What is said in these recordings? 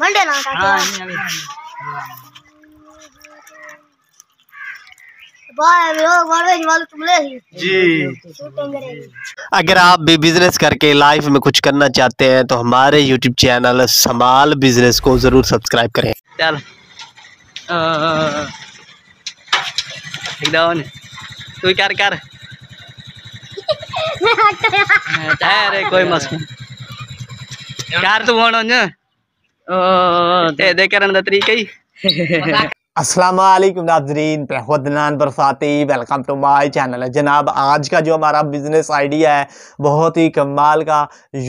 Monday મંડે ના जी अगर आप भी बिजनेस करके लाइफ में कुछ करना चाहते हैं तो हमारे यूट्यूब चैनल समाल बिजनेस को जरूर सब्सक्राइब करें चल एकदम तू कर कर मैं कोई मसला यार तू बोलो ना दे नाजरीन प्रहदनान बरसाती वेलकम टू माय चैनल जनाब आज का जो हमारा बिज़नेस आइडिया है बहुत ही कमाल का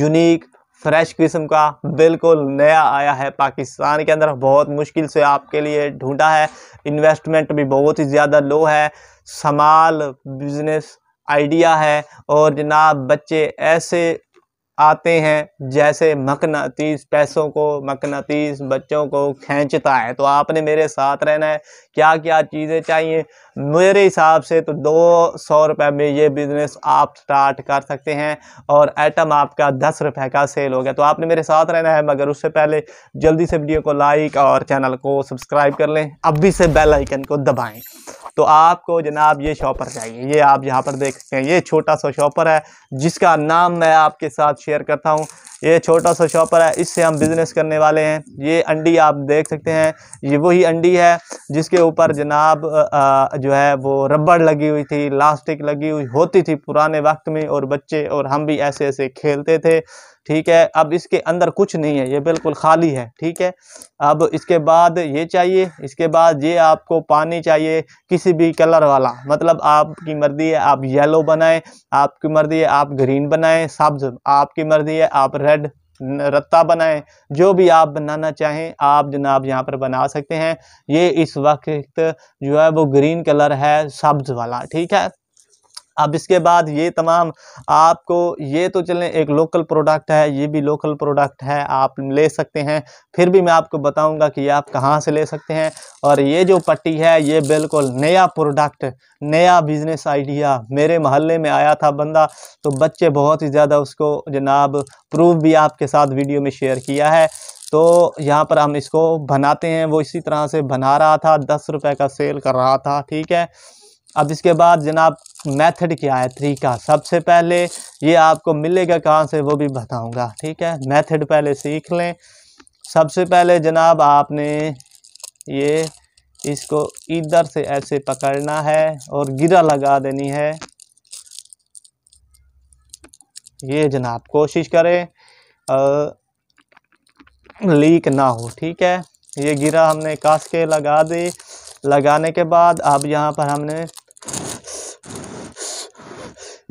यूनिक फ्रेश किस्म का बिल्कुल नया आया है पाकिस्तान के अंदर बहुत मुश्किल से आपके लिए ढूंढा है इन्वेस्टमेंट भी बहुत ही ज़्यादा लो है समाल बिज़नेस आइडिया है और जनाब बच्चे ऐसे आते हैं जैसे मकनातीस पैसों को मकनातीस बच्चों को खींचता है तो आपने मेरे साथ रहना है क्या क्या चीज़ें चाहिए मेरे हिसाब से तो दो सौ रुपये में ये बिज़नेस आप स्टार्ट कर सकते हैं और आइटम आपका दस रुपये का सेल हो गया तो आपने मेरे साथ रहना है मगर उससे पहले जल्दी से वीडियो को लाइक और चैनल को सब्सक्राइब कर लें अभी से बेल आइकन को दबाएं तो आपको जनाब ये शॉपर चाहिए ये आप यहाँ पर देख सकते हैं ये छोटा सा शॉपर है जिसका नाम मैं आपके साथ शेयर करता हूँ ये छोटा सा शॉपर है इससे हम बिज़नेस करने वाले हैं ये अंडी आप देख सकते हैं ये वही अंडी है जिसके ऊपर जनाब जो है वो रबड़ लगी हुई थी लास्टिक लगी हुई होती थी पुराने वक्त में और बच्चे और हम भी ऐसे ऐसे खेलते थे ठीक है अब इसके अंदर कुछ नहीं है ये बिल्कुल खाली है ठीक है अब इसके बाद ये चाहिए इसके बाद ये आपको पानी चाहिए किसी भी कलर वाला मतलब आपकी मर्ज़ी है आप येलो बनाएं आपकी मर्ज़ी है आप ग्रीन बनाएं सब्ज आपकी मर्ज़ी है आप रेड ब्रेड रत्ता बनाएं जो भी आप बनाना चाहें आप जनाब यहाँ पर बना सकते हैं ये इस वक्त जो है वो ग्रीन कलर है सब्ज़ वाला ठीक है अब इसके बाद ये तमाम आपको ये तो चलें एक लोकल प्रोडक्ट है ये भी लोकल प्रोडक्ट है आप ले सकते हैं फिर भी मैं आपको बताऊंगा कि आप कहाँ से ले सकते हैं और ये जो पट्टी है ये बिल्कुल नया प्रोडक्ट नया बिजनेस आइडिया मेरे मोहल्ले में आया था बंदा तो बच्चे बहुत ही ज़्यादा उसको जनाब प्रूफ भी आपके साथ वीडियो में शेयर किया है तो यहाँ पर हम इसको बनाते हैं वो इसी तरह से बना रहा था दस रुपये का सेल कर रहा था ठीक है अब इसके बाद जनाब मेथड क्या है थ्री का सबसे पहले ये आपको मिलेगा कहाँ से वो भी बताऊंगा ठीक है मेथड पहले सीख लें सबसे पहले जनाब आपने ये इसको इधर से ऐसे पकड़ना है और गिरा लगा देनी है ये जनाब कोशिश करें आ, लीक ना हो ठीक है ये गिरा हमने कास के लगा दी लगाने के बाद अब यहाँ पर हमने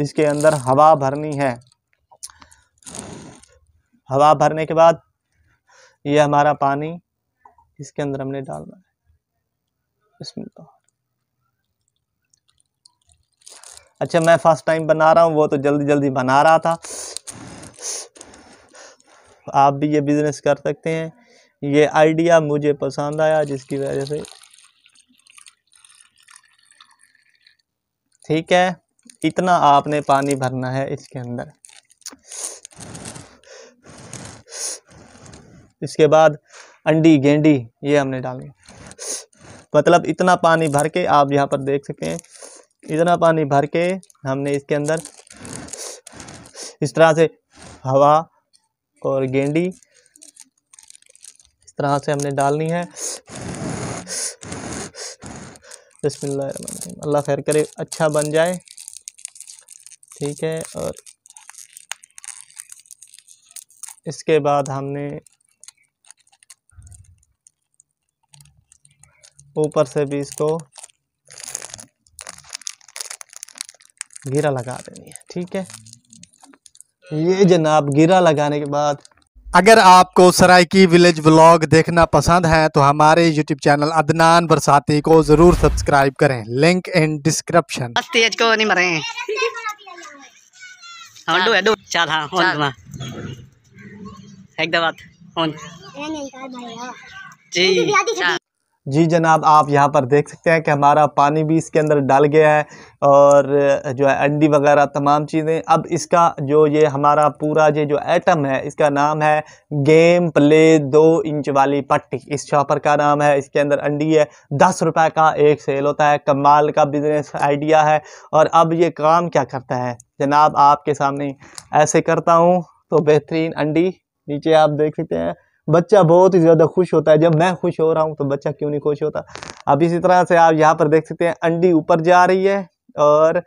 इसके अंदर हवा भरनी है हवा भरने के बाद ये हमारा पानी इसके अंदर हमने डालना है इसमें अच्छा मैं फर्स्ट टाइम बना रहा हूँ वो तो जल्दी जल्दी बना रहा था आप भी ये बिज़नेस कर सकते हैं ये आइडिया मुझे पसंद आया जिसकी वजह से ठीक है इतना आपने पानी भरना है इसके अंदर इसके बाद अंडी गेंडी ये हमने डालनी मतलब इतना पानी भर के आप यहाँ पर देख सकें इतना पानी भर के हमने इसके अंदर इस तरह से हवा और गेंडी इस तरह से हमने डालनी है बसमिल्लाम अल्लाह खैर करे अच्छा बन जाए ठीक है और इसके बाद हमने ऊपर से भी इसको गिरा लगा देनी है ठीक है ये जनाब गिरा लगाने के बाद अगर आपको सरायकी विलेज व्लॉग देखना पसंद है तो हमारे यूट्यूब चैनल अदनान बरसाती को जरूर सब्सक्राइब करें लिंक इन डिस्क्रिप्शन को नहीं मरे हाँ, एक दवा जी जी जनाब आप यहाँ पर देख सकते हैं कि हमारा पानी भी इसके अंदर डाल गया है और जो है अंडी वगैरह तमाम चीज़ें अब इसका जो ये हमारा पूरा ये जो आइटम है इसका नाम है गेम प्ले दो इंच वाली पट्टी इस शॉपर का नाम है इसके अंदर अंडी है दस रुपए का एक सेल होता है कमाल का बिजनेस आइडिया है और अब ये काम क्या करता है जनाब आपके सामने ऐसे करता हूँ तो बेहतरीन अंडी नीचे आप देख सकते हैं बच्चा बहुत ही ज़्यादा खुश होता है जब मैं खुश हो रहा हूँ तो बच्चा क्यों नहीं खुश होता अब इसी तरह से आप यहाँ पर देख सकते हैं अंडी ऊपर जा रही है और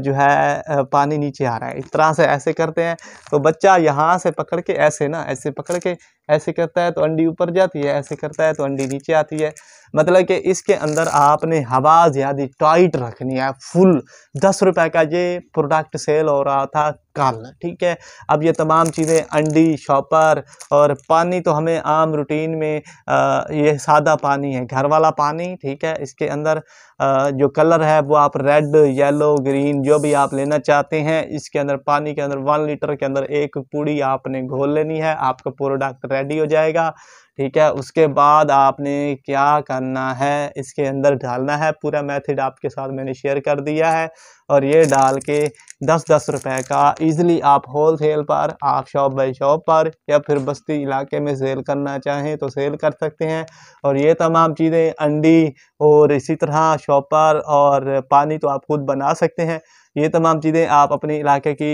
जो है पानी नीचे आ रहा है इस तरह से ऐसे करते हैं तो बच्चा यहाँ से पकड़ के ऐसे ना ऐसे पकड़ के ऐसे करता है तो अंडी ऊपर जाती है ऐसे करता है तो अंडी नीचे आती है मतलब कि इसके अंदर आपने हवा ज़्यादा टाइट रखनी है फुल दस रुपए का ये प्रोडक्ट सेल हो रहा था निकालना ठीक है अब ये तमाम चीज़ें अंडी शॉपर और पानी तो हमें आम रूटीन में आ, ये सादा पानी है घर वाला पानी ठीक है इसके अंदर आ, जो कलर है वो आप रेड येलो ग्रीन जो भी आप लेना चाहते हैं इसके अंदर पानी के अंदर वन लीटर के अंदर एक पूड़ी आपने घोल लेनी है आपका प्रोडक्ट रेडी हो जाएगा ठीक है उसके बाद आपने क्या करना है इसके अंदर डालना है पूरा मेथड आपके साथ मैंने शेयर कर दिया है और ये डाल के दस दस रुपए का इजीली आप होल सेल पर आप शॉप बाई शॉप पर या फिर बस्ती इलाके में सेल करना चाहें तो सेल कर सकते हैं और ये तमाम चीज़ें अंडी और इसी तरह शॉपर और पानी तो आप खुद बना सकते हैं ये तमाम चीज़ें आप अपने इलाके की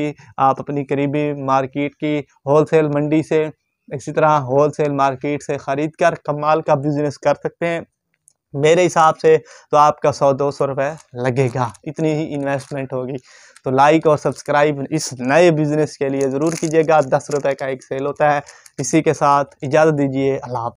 आप अपनी करीबी मार्केट की होलसेल मंडी से इसी तरह होल सेल मार्केट से ख़रीद कर कमाल का बिज़नेस कर सकते हैं मेरे हिसाब से तो आपका सौ दो सौ रुपये लगेगा इतनी ही इन्वेस्टमेंट होगी तो लाइक और सब्सक्राइब इस नए बिज़नेस के लिए ज़रूर कीजिएगा दस रुपये का एक सेल होता है इसी के साथ इजाज़त दीजिए अल्लाह